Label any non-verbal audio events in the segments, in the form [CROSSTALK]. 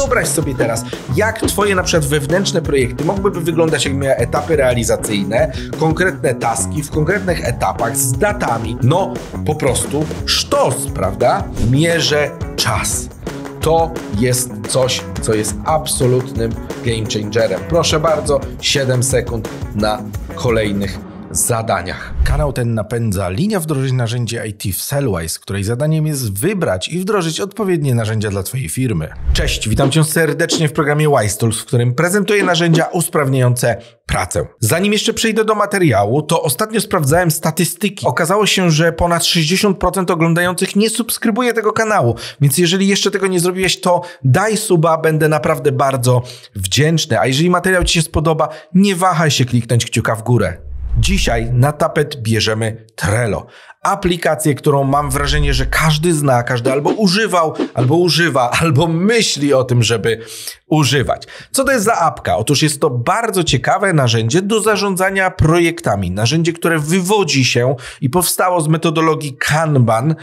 wyobraź sobie teraz, jak twoje na przykład wewnętrzne projekty mogłyby wyglądać, jak miały etapy realizacyjne, konkretne taski w konkretnych etapach z datami. No, po prostu sztos, prawda? Mierzę czas to jest coś, co jest absolutnym game changerem. Proszę bardzo, 7 sekund na kolejnych zadaniach. Kanał ten napędza linia wdrożeń narzędzi IT w Cellwise, której zadaniem jest wybrać i wdrożyć odpowiednie narzędzia dla Twojej firmy. Cześć, witam Cię serdecznie w programie Wise Tools, w którym prezentuję narzędzia usprawniające pracę. Zanim jeszcze przejdę do materiału, to ostatnio sprawdzałem statystyki. Okazało się, że ponad 60% oglądających nie subskrybuje tego kanału, więc jeżeli jeszcze tego nie zrobiłeś, to daj suba, będę naprawdę bardzo wdzięczny. A jeżeli materiał Ci się spodoba, nie wahaj się kliknąć kciuka w górę. Dzisiaj na tapet bierzemy Trello. Aplikację, którą mam wrażenie, że każdy zna, każdy albo używał, albo używa, albo myśli o tym, żeby używać. Co to jest za apka? Otóż jest to bardzo ciekawe narzędzie do zarządzania projektami. Narzędzie, które wywodzi się i powstało z metodologii Kanban,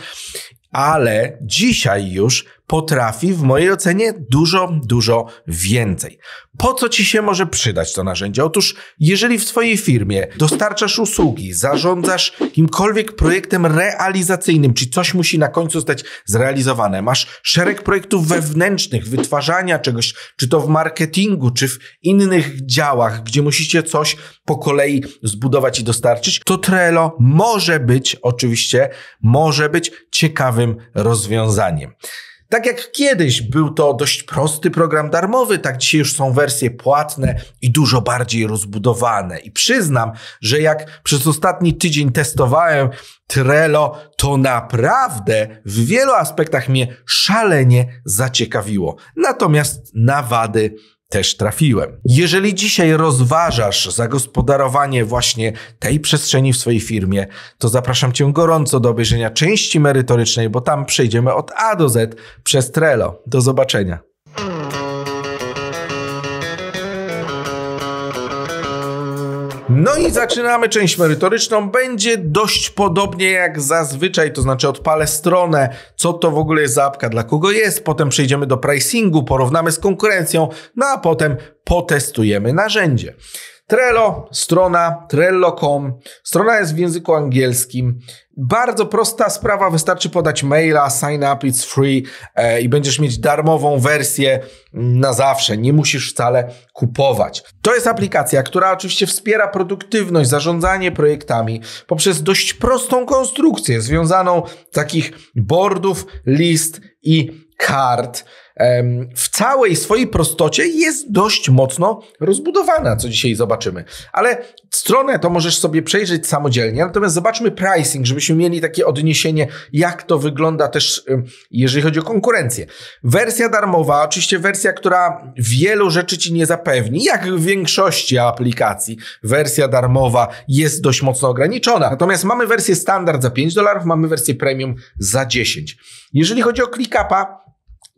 ale dzisiaj już potrafi w mojej ocenie dużo, dużo więcej. Po co ci się może przydać to narzędzie? Otóż, jeżeli w twojej firmie dostarczasz usługi, zarządzasz kimkolwiek projektem realizacyjnym, czy coś musi na końcu zostać zrealizowane, masz szereg projektów wewnętrznych, wytwarzania czegoś, czy to w marketingu, czy w innych działach, gdzie musicie coś po kolei zbudować i dostarczyć, to Trello może być, oczywiście, może być ciekawym rozwiązaniem. Tak jak kiedyś był to dość prosty program darmowy, tak dzisiaj już są wersje płatne i dużo bardziej rozbudowane. I przyznam, że jak przez ostatni tydzień testowałem Trello, to naprawdę w wielu aspektach mnie szalenie zaciekawiło. Natomiast na wady też trafiłem. Jeżeli dzisiaj rozważasz zagospodarowanie właśnie tej przestrzeni w swojej firmie, to zapraszam Cię gorąco do obejrzenia części merytorycznej, bo tam przejdziemy od A do Z przez Trello. Do zobaczenia. No i zaczynamy część merytoryczną. Będzie dość podobnie jak zazwyczaj, to znaczy odpalę stronę, co to w ogóle jest za apka, dla kogo jest, potem przejdziemy do pricingu, porównamy z konkurencją, no a potem potestujemy narzędzie. Trello, strona trello.com. Strona jest w języku angielskim. Bardzo prosta sprawa, wystarczy podać maila, sign up, it's free e, i będziesz mieć darmową wersję na zawsze. Nie musisz wcale kupować. To jest aplikacja, która oczywiście wspiera produktywność, zarządzanie projektami poprzez dość prostą konstrukcję związaną z takich boardów, list i kart w całej swojej prostocie jest dość mocno rozbudowana, co dzisiaj zobaczymy. Ale stronę to możesz sobie przejrzeć samodzielnie, natomiast zobaczmy pricing, żebyśmy mieli takie odniesienie, jak to wygląda też, jeżeli chodzi o konkurencję. Wersja darmowa, oczywiście wersja, która wielu rzeczy ci nie zapewni, jak w większości aplikacji, wersja darmowa jest dość mocno ograniczona. Natomiast mamy wersję standard za 5 dolarów, mamy wersję premium za 10. Jeżeli chodzi o ClickUpa,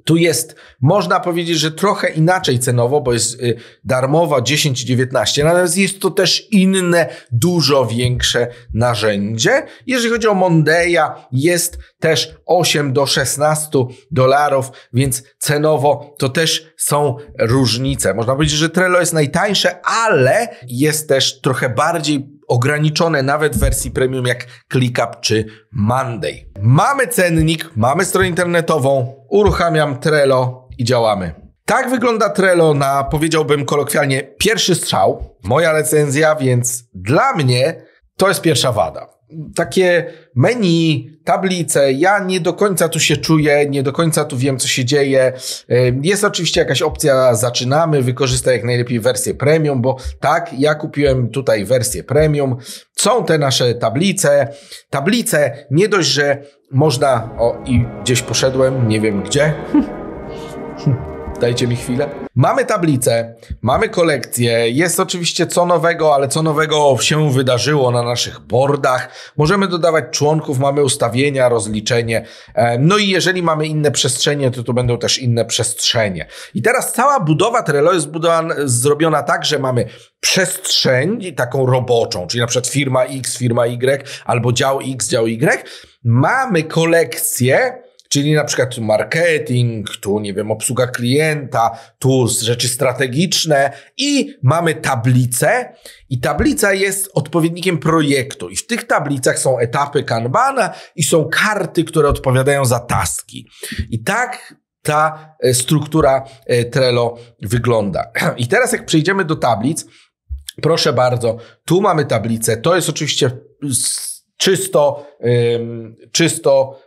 tu jest, można powiedzieć, że trochę inaczej cenowo, bo jest y, darmowa 10 19, natomiast jest to też inne, dużo większe narzędzie. Jeżeli chodzi o Mondeja, jest też 8 do 16 dolarów, więc cenowo to też są różnice. Można powiedzieć, że Trello jest najtańsze, ale jest też trochę bardziej ograniczone nawet w wersji premium jak ClickUp czy Monday. Mamy cennik, mamy stronę internetową, uruchamiam Trello i działamy. Tak wygląda Trello na, powiedziałbym kolokwialnie, pierwszy strzał. Moja recenzja, więc dla mnie to jest pierwsza wada takie menu, tablice. Ja nie do końca tu się czuję, nie do końca tu wiem, co się dzieje. Jest oczywiście jakaś opcja, zaczynamy, wykorzystaj jak najlepiej wersję premium, bo tak, ja kupiłem tutaj wersję premium. Są te nasze tablice. Tablice nie dość, że można. O, i gdzieś poszedłem, nie wiem gdzie. [LAUGHS] Dajcie mi chwilę. Mamy tablicę, mamy kolekcję, jest oczywiście co nowego, ale co nowego się wydarzyło na naszych boardach. Możemy dodawać członków, mamy ustawienia, rozliczenie. E, no i jeżeli mamy inne przestrzenie, to tu będą też inne przestrzenie. I teraz cała budowa Trello jest budowana, zrobiona tak, że mamy przestrzeń taką roboczą, czyli na przykład firma X, firma Y albo dział X, dział Y. Mamy kolekcję, Czyli na przykład tu marketing, tu nie wiem, obsługa klienta, tu rzeczy strategiczne i mamy tablicę i tablica jest odpowiednikiem projektu i w tych tablicach są etapy Kanbana i są karty, które odpowiadają za taski. I tak ta e, struktura e, Trello wygląda. [CLEARS THROAT] I teraz jak przejdziemy do tablic, proszę bardzo, tu mamy tablicę, to jest oczywiście mm, czysto, czysto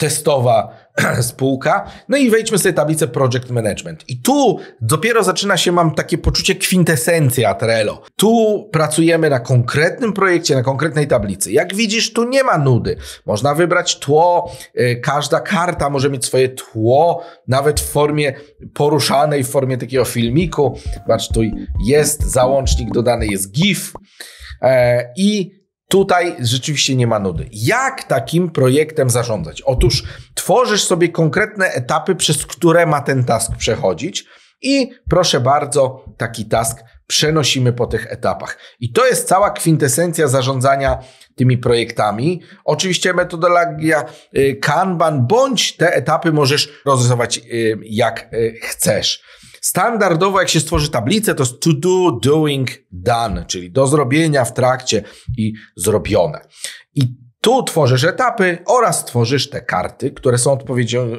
testowa [CLEARS THROAT] spółka. No i wejdźmy sobie tablicę Project Management. I tu dopiero zaczyna się, mam takie poczucie kwintesencji Trello. Tu pracujemy na konkretnym projekcie, na konkretnej tablicy. Jak widzisz, tu nie ma nudy. Można wybrać tło, y, każda karta może mieć swoje tło, nawet w formie poruszanej, w formie takiego filmiku. Zobacz, tu jest załącznik, dodany jest GIF e, i Tutaj rzeczywiście nie ma nudy. Jak takim projektem zarządzać? Otóż tworzysz sobie konkretne etapy, przez które ma ten task przechodzić i proszę bardzo, taki task przenosimy po tych etapach. I to jest cała kwintesencja zarządzania tymi projektami. Oczywiście metodologia y, Kanban, bądź te etapy możesz rozrysować y, jak y, chcesz. Standardowo, jak się stworzy tablicę, to jest to do, doing, done, czyli do zrobienia w trakcie i zrobione. I tu tworzysz etapy oraz tworzysz te karty, które są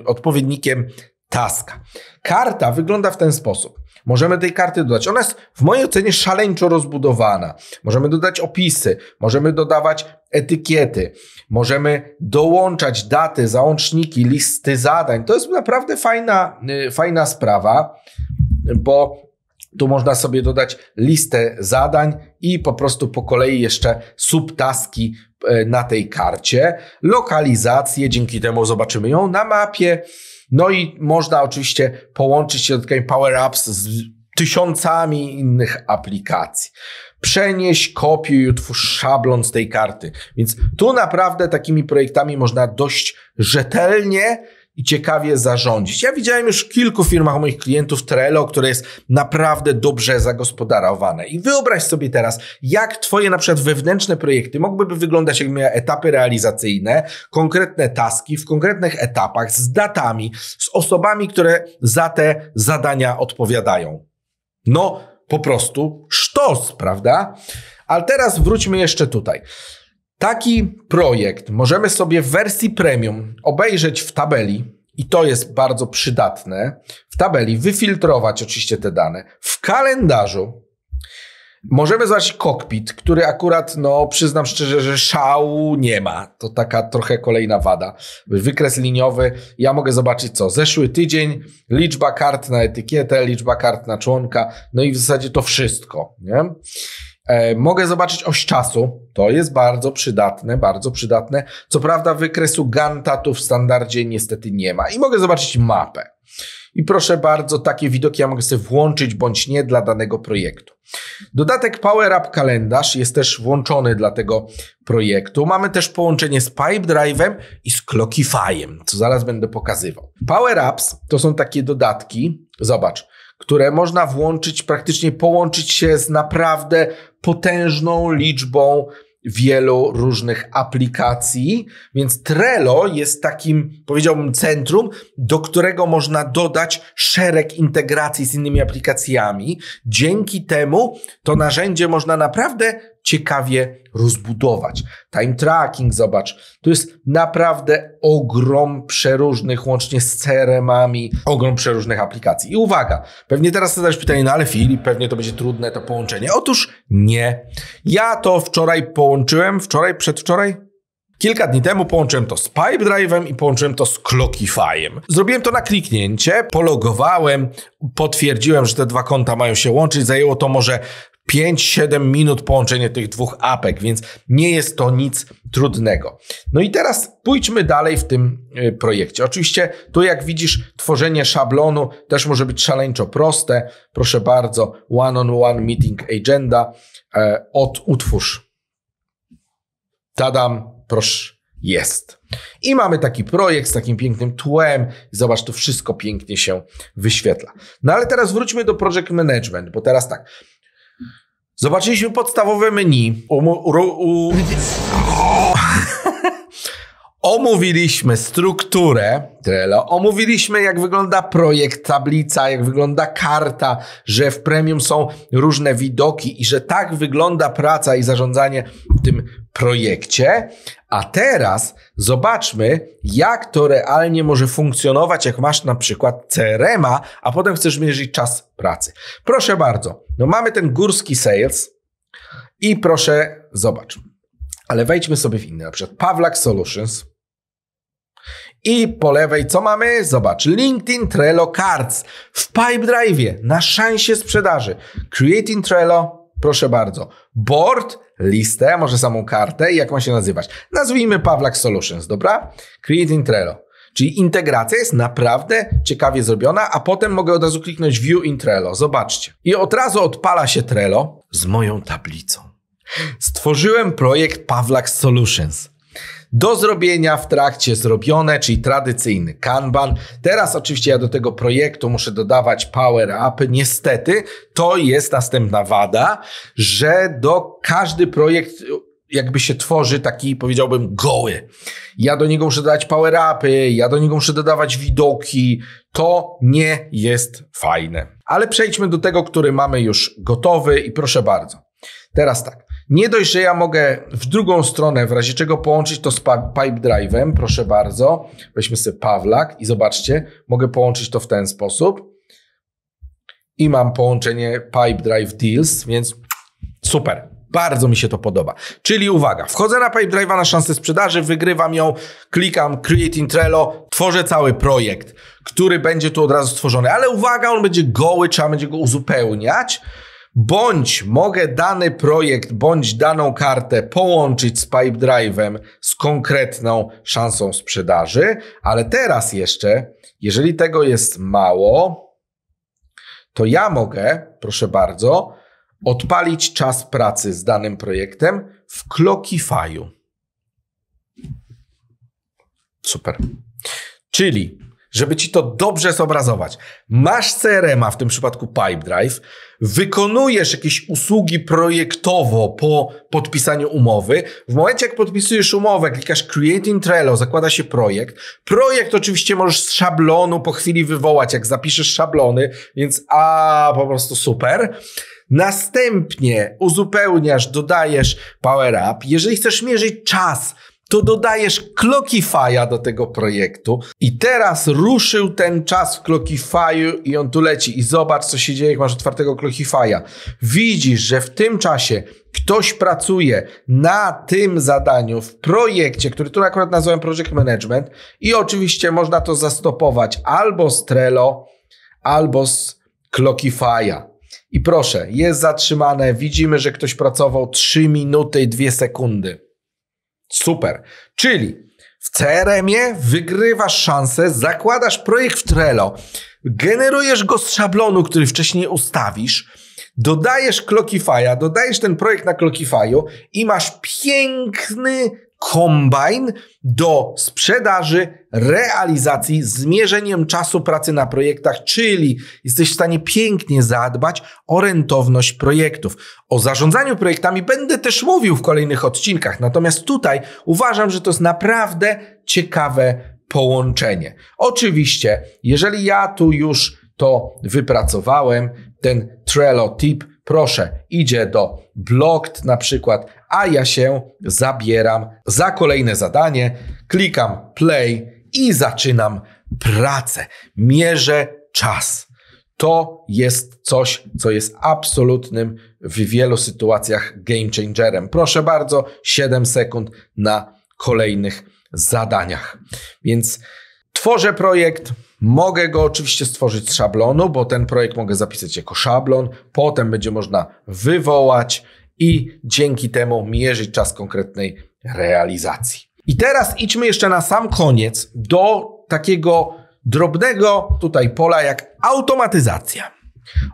odpowiednikiem taska. Karta wygląda w ten sposób. Możemy tej karty dodać. Ona jest w mojej ocenie szaleńczo rozbudowana. Możemy dodać opisy, możemy dodawać etykiety, możemy dołączać daty, załączniki, listy zadań. To jest naprawdę fajna, y, fajna sprawa, bo tu można sobie dodać listę zadań i po prostu po kolei jeszcze subtaski y, na tej karcie, lokalizację, dzięki temu zobaczymy ją na mapie. No i można oczywiście połączyć się środkami Power Apps z tysiącami innych aplikacji. Przenieś, kopiuj, utwórz szablon z tej karty. Więc tu naprawdę takimi projektami można dość rzetelnie i ciekawie zarządzić. Ja widziałem już w kilku firmach moich klientów Trello, które jest naprawdę dobrze zagospodarowane. I wyobraź sobie teraz, jak twoje na przykład wewnętrzne projekty mogłyby wyglądać, jakby miały etapy realizacyjne, konkretne taski w konkretnych etapach, z datami, z osobami, które za te zadania odpowiadają. No, po prostu sztos, prawda? Ale teraz wróćmy jeszcze tutaj. Taki projekt możemy sobie w wersji premium obejrzeć w tabeli, i to jest bardzo przydatne, w tabeli wyfiltrować oczywiście te dane. W kalendarzu możemy zobaczyć kokpit, który akurat, no przyznam szczerze, że szału nie ma. To taka trochę kolejna wada. Wykres liniowy, ja mogę zobaczyć co, zeszły tydzień, liczba kart na etykietę, liczba kart na członka, no i w zasadzie to wszystko, nie? E, mogę zobaczyć oś czasu. To jest bardzo przydatne, bardzo przydatne. Co prawda wykresu Ganta tu w standardzie niestety nie ma. I mogę zobaczyć mapę. I proszę bardzo, takie widoki ja mogę sobie włączyć bądź nie dla danego projektu. Dodatek Power Up Kalendarz jest też włączony dla tego projektu. Mamy też połączenie z Pipe Drive'em i z Clockify'em, co zaraz będę pokazywał. Power Ups to są takie dodatki, zobacz, które można włączyć, praktycznie połączyć się z naprawdę potężną liczbą wielu różnych aplikacji, więc Trello jest takim, powiedziałbym, centrum, do którego można dodać szereg integracji z innymi aplikacjami. Dzięki temu to narzędzie można naprawdę ciekawie rozbudować. Time tracking, zobacz, to jest naprawdę ogrom przeróżnych, łącznie z CRM-ami, ogrom przeróżnych aplikacji. I uwaga, pewnie teraz zadajesz pytanie, no ale Filip, pewnie to będzie trudne to połączenie. Otóż nie. Ja to wczoraj połączyłem, wczoraj, przedwczoraj, Kilka dni temu połączyłem to z Pipedrive'em i połączyłem to z Clockify'em. Zrobiłem to na kliknięcie, pologowałem, potwierdziłem, że te dwa konta mają się łączyć. Zajęło to może 5-7 minut połączenie tych dwóch apek, więc nie jest to nic trudnego. No i teraz pójdźmy dalej w tym y, projekcie. Oczywiście tu jak widzisz tworzenie szablonu też może być szaleńczo proste. Proszę bardzo, one-on-one meeting agenda e, od utwórz. Tadam, proszę, jest. I mamy taki projekt z takim pięknym tłem. Zobacz, to wszystko pięknie się wyświetla. No ale teraz wróćmy do project management, bo teraz tak, Zobaczyliśmy podstawowe menu. omówiliśmy strukturę Trello, omówiliśmy jak wygląda projekt, tablica, jak wygląda karta, że w premium są różne widoki i że tak wygląda praca i zarządzanie tym projekcie, a teraz zobaczmy, jak to realnie może funkcjonować, jak masz na przykład crm -a, a potem chcesz mierzyć czas pracy. Proszę bardzo, no mamy ten górski sales i proszę, zobacz, ale wejdźmy sobie w inny, na przykład Pawlak Solutions, i po lewej co mamy? Zobacz, LinkedIn Trello Cards w PipeDrive'ie na szansie sprzedaży. Creating Trello, proszę bardzo. Board listę, może samą kartę i jak ma się nazywać. Nazwijmy Pawlak Solutions, dobra? Creating Trello. Czyli integracja jest naprawdę ciekawie zrobiona, a potem mogę od razu kliknąć View in Trello. Zobaczcie. I od razu odpala się Trello z moją tablicą. Stworzyłem projekt Pawlak Solutions do zrobienia w trakcie zrobione, czyli tradycyjny kanban. Teraz oczywiście ja do tego projektu muszę dodawać power upy. Niestety to jest następna wada, że do każdy projekt y, jakby się tworzy taki, powiedziałbym, goły. Ja do niego muszę dodać power-upy, ja do niego muszę dodawać widoki. To nie jest fajne. Ale przejdźmy do tego, który mamy już gotowy i proszę bardzo. Teraz tak. Nie dość, że ja mogę w drugą stronę, w razie czego połączyć to z pipe drive'em, proszę bardzo, weźmy sobie Pawlak i zobaczcie, mogę połączyć to w ten sposób. I mam połączenie pipe drive deals, więc super. Bardzo mi się to podoba. Czyli uwaga, wchodzę na pipe drive'a na szansę sprzedaży, wygrywam ją, klikam Create in Trello, tworzę cały projekt, który będzie tu od razu stworzony. Ale uwaga, on będzie goły, trzeba będzie go uzupełniać bądź mogę dany projekt bądź daną kartę połączyć z Pipedrive'em z konkretną szansą sprzedaży, ale teraz jeszcze, jeżeli tego jest mało, to ja mogę, proszę bardzo, odpalić czas pracy z danym projektem w Clockify'u. Super. Czyli żeby ci to dobrze zobrazować. Masz CRM-a, w tym przypadku Pipedrive, wykonujesz jakieś usługi projektowo po podpisaniu umowy. W momencie, jak podpisujesz umowę, klikasz Creating Trello, zakłada się projekt. Projekt oczywiście możesz z szablonu po chwili wywołać, jak zapiszesz szablony, więc a po prostu super. Następnie uzupełniasz, dodajesz power up. Jeżeli chcesz mierzyć czas, to dodajesz Clockify'a do tego projektu i teraz ruszył ten czas w Clockify'u i on tu leci i zobacz co się dzieje jak masz otwartego Clockify'a. Widzisz, że w tym czasie ktoś pracuje na tym zadaniu w projekcie, który tu akurat nazwałem Project Management i oczywiście można to zastopować albo z Trello, albo z Clockify'a. I proszę, jest zatrzymane, widzimy, że ktoś pracował 3 minuty i 2 sekundy. Super. Czyli w CRM-ie wygrywasz szansę, zakładasz projekt w Trello, generujesz go z szablonu, który wcześniej ustawisz, dodajesz Clockify'a, dodajesz ten projekt na Clockify'u i masz piękny kombajn do sprzedaży, realizacji, zmierzeniem czasu pracy na projektach, czyli jesteś w stanie pięknie zadbać o rentowność projektów. O zarządzaniu projektami będę też mówił w kolejnych odcinkach, natomiast tutaj uważam, że to jest naprawdę ciekawe połączenie. Oczywiście, jeżeli ja tu już to wypracowałem, ten Trello tip, proszę, idzie do Blocked na przykład a ja się zabieram za kolejne zadanie, klikam play i zaczynam pracę. Mierzę czas. To jest coś, co jest absolutnym w wielu sytuacjach game changerem. Proszę bardzo, 7 sekund na kolejnych zadaniach. Więc tworzę projekt, Mogę go oczywiście stworzyć z szablonu, bo ten projekt mogę zapisać jako szablon. Potem będzie można wywołać, i dzięki temu mierzyć czas konkretnej realizacji. I teraz idźmy jeszcze na sam koniec do takiego drobnego tutaj pola jak automatyzacja.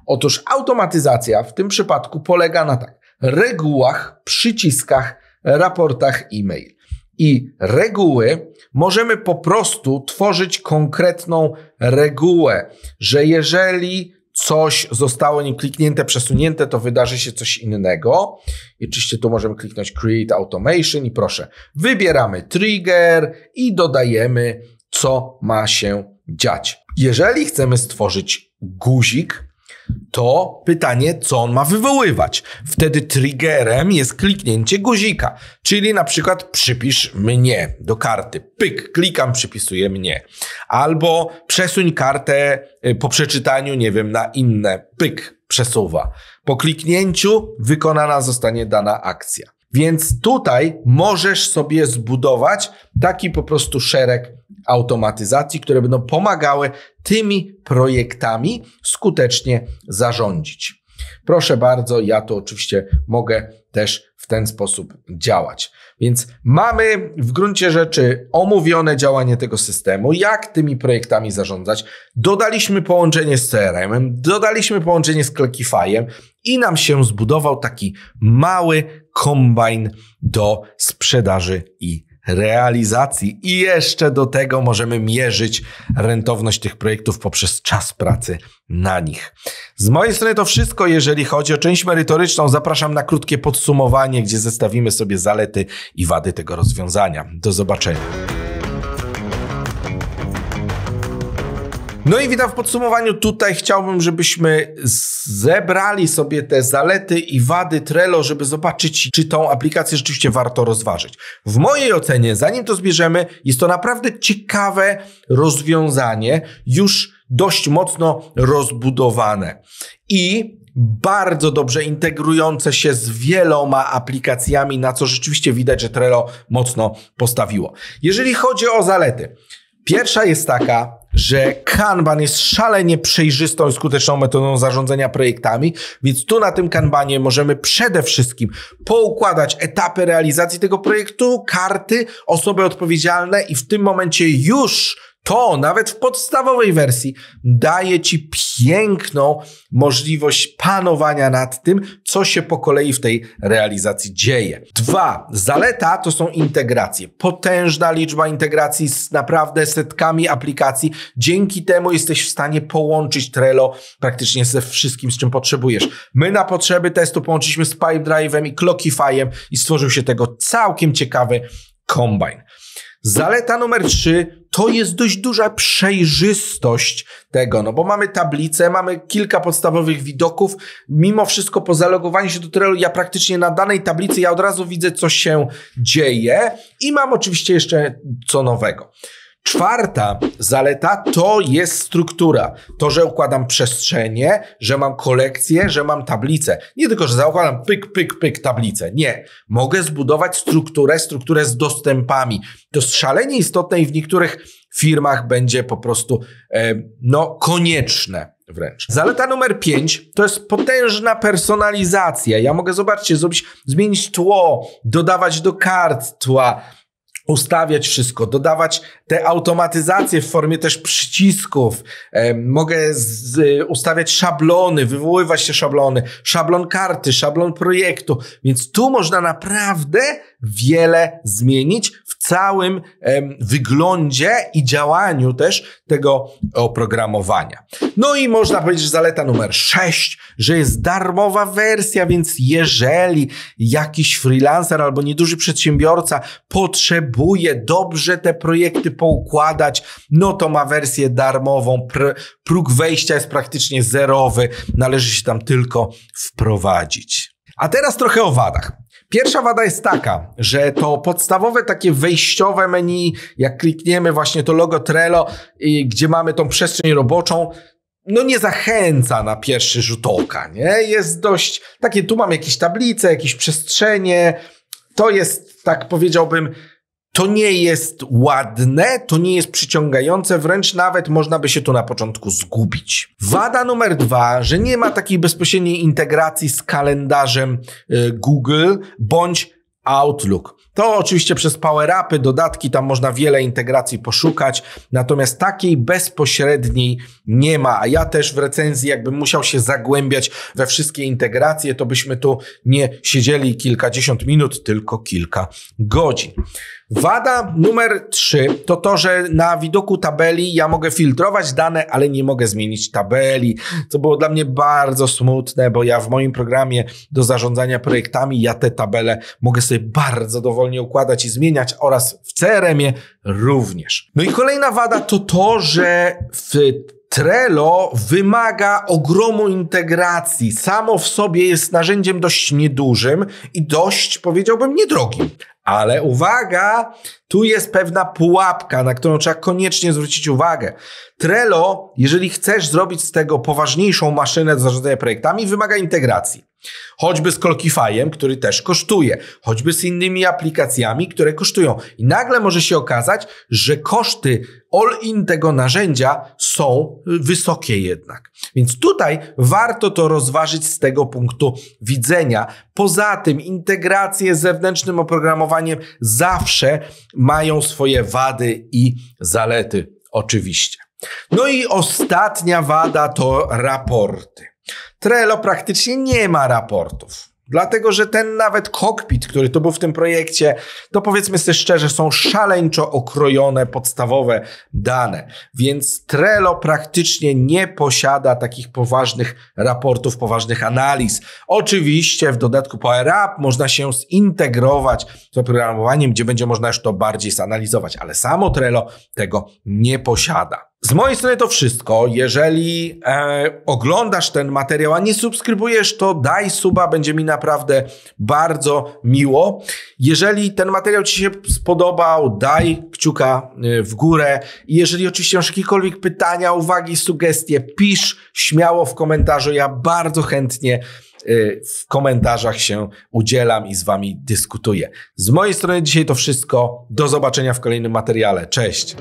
Otóż automatyzacja w tym przypadku polega na tak: regułach, przyciskach, raportach e-mail. I reguły możemy po prostu tworzyć konkretną regułę, że jeżeli coś zostało nim kliknięte, przesunięte, to wydarzy się coś innego. I oczywiście tu możemy kliknąć Create Automation i proszę, wybieramy trigger i dodajemy, co ma się dziać. Jeżeli chcemy stworzyć guzik, to pytanie, co on ma wywoływać. Wtedy triggerem jest kliknięcie guzika, czyli na przykład przypisz mnie do karty. Pyk, klikam, przypisuję mnie. Albo przesuń kartę y, po przeczytaniu, nie wiem, na inne. Pyk, przesuwa. Po kliknięciu wykonana zostanie dana akcja. Więc tutaj możesz sobie zbudować taki po prostu szereg automatyzacji, które będą pomagały tymi projektami skutecznie zarządzić. Proszę bardzo, ja to oczywiście mogę też w ten sposób działać. Więc mamy w gruncie rzeczy omówione działanie tego systemu, jak tymi projektami zarządzać. Dodaliśmy połączenie z CRM-em, dodaliśmy połączenie z Clockify'em i nam się zbudował taki mały kombajn do sprzedaży i realizacji i jeszcze do tego możemy mierzyć rentowność tych projektów poprzez czas pracy na nich. Z mojej strony to wszystko, jeżeli chodzi o część merytoryczną. Zapraszam na krótkie podsumowanie, gdzie zestawimy sobie zalety i wady tego rozwiązania. Do zobaczenia. No i witam w podsumowaniu. Tutaj chciałbym, żebyśmy zebrali sobie te zalety i wady Trello, żeby zobaczyć, czy tą aplikację rzeczywiście warto rozważyć. W mojej ocenie, zanim to zbierzemy, jest to naprawdę ciekawe rozwiązanie, już dość mocno rozbudowane. I bardzo dobrze integrujące się z wieloma aplikacjami, na co rzeczywiście widać, że Trello mocno postawiło. Jeżeli chodzi o zalety, pierwsza jest taka, że Kanban jest szalenie przejrzystą i skuteczną metodą zarządzania projektami, więc tu na tym Kanbanie możemy przede wszystkim poukładać etapy realizacji tego projektu, karty, osoby odpowiedzialne i w tym momencie już to nawet w podstawowej wersji daje ci piękną możliwość panowania nad tym, co się po kolei w tej realizacji dzieje. Dwa, zaleta to są integracje. Potężna liczba integracji z naprawdę setkami aplikacji. Dzięki temu jesteś w stanie połączyć Trello praktycznie ze wszystkim, z czym potrzebujesz. My na potrzeby testu połączyliśmy z Pipedrive'em i Clockify'em i stworzył się tego całkiem ciekawy kombajn. Zaleta numer trzy to jest dość duża przejrzystość tego, no bo mamy tablicę, mamy kilka podstawowych widoków. Mimo wszystko po zalogowaniu się do Trello ja praktycznie na danej tablicy ja od razu widzę, co się dzieje i mam oczywiście jeszcze co nowego. Czwarta zaleta to jest struktura. To, że układam przestrzenie, że mam kolekcję, że mam tablicę. Nie tylko, że zaokładam pyk, pyk, pyk tablicę. Nie. Mogę zbudować strukturę, strukturę z dostępami. To jest szalenie istotne i w niektórych firmach będzie po prostu e, no, konieczne wręcz. Zaleta numer 5 to jest potężna personalizacja. Ja mogę, zobaczcie, zrobić, zmienić tło, dodawać do kart tła, ustawiać wszystko, dodawać te automatyzacje w formie też przycisków. Mogę z, ustawiać szablony, wywoływać te szablony, szablon karty, szablon projektu. Więc tu można naprawdę wiele zmienić w całym em, wyglądzie i działaniu też tego oprogramowania. No i można powiedzieć, że zaleta numer 6, że jest darmowa wersja, więc jeżeli jakiś freelancer albo nieduży przedsiębiorca potrzebuje dobrze te projekty poukładać, no to ma wersję darmową. Pr próg wejścia jest praktycznie zerowy, należy się tam tylko wprowadzić. A teraz trochę o wadach. Pierwsza wada jest taka, że to podstawowe takie wejściowe menu, jak klikniemy właśnie to logo Trello, gdzie mamy tą przestrzeń roboczą, no nie zachęca na pierwszy rzut oka, nie? Jest dość takie, tu mam jakieś tablice, jakieś przestrzenie, to jest, tak powiedziałbym, to nie jest ładne, to nie jest przyciągające, wręcz nawet można by się tu na początku zgubić. Wada numer dwa, że nie ma takiej bezpośredniej integracji z kalendarzem y, Google bądź Outlook. To oczywiście przez power-upy, dodatki, tam można wiele integracji poszukać, natomiast takiej bezpośredniej nie ma, a ja też w recenzji jakbym musiał się zagłębiać we wszystkie integracje, to byśmy tu nie siedzieli kilkadziesiąt minut, tylko kilka godzin. Wada numer 3 to to, że na widoku tabeli ja mogę filtrować dane, ale nie mogę zmienić tabeli, co było dla mnie bardzo smutne, bo ja w moim programie do zarządzania projektami ja te tabele mogę sobie bardzo dowolnie nie układać i zmieniać oraz w CRM-ie również. No i kolejna wada to to, że w Trello wymaga ogromu integracji. Samo w sobie jest narzędziem dość niedużym i dość, powiedziałbym, niedrogim. Ale uwaga, tu jest pewna pułapka, na którą trzeba koniecznie zwrócić uwagę. Trello, jeżeli chcesz zrobić z tego poważniejszą maszynę do zarządzania projektami, wymaga integracji. Choćby z Colkifyem, który też kosztuje, choćby z innymi aplikacjami, które kosztują. I nagle może się okazać, że koszty all-in tego narzędzia są wysokie jednak. Więc tutaj warto to rozważyć z tego punktu widzenia. Poza tym integracje z zewnętrznym oprogramowaniem zawsze mają swoje wady i zalety, oczywiście. No i ostatnia wada to raporty. Trello praktycznie nie ma raportów. Dlatego, że ten nawet kokpit, który tu był w tym projekcie, to powiedzmy sobie szczerze, są szaleńczo okrojone podstawowe dane. Więc Trello praktycznie nie posiada takich poważnych raportów, poważnych analiz. Oczywiście w dodatku Power można się zintegrować z oprogramowaniem, gdzie będzie można już to bardziej zanalizować, ale samo Trello tego nie posiada. Z mojej strony to wszystko. Jeżeli e, oglądasz ten materiał, a nie subskrybujesz, to daj suba, będzie mi naprawdę bardzo miło. Jeżeli ten materiał Ci się spodobał, daj kciuka e, w górę. I jeżeli oczywiście masz jakiekolwiek pytania, uwagi, sugestie, pisz śmiało w komentarzu. Ja bardzo chętnie e, w komentarzach się udzielam i z Wami dyskutuję. Z mojej strony dzisiaj to wszystko. Do zobaczenia w kolejnym materiale. Cześć!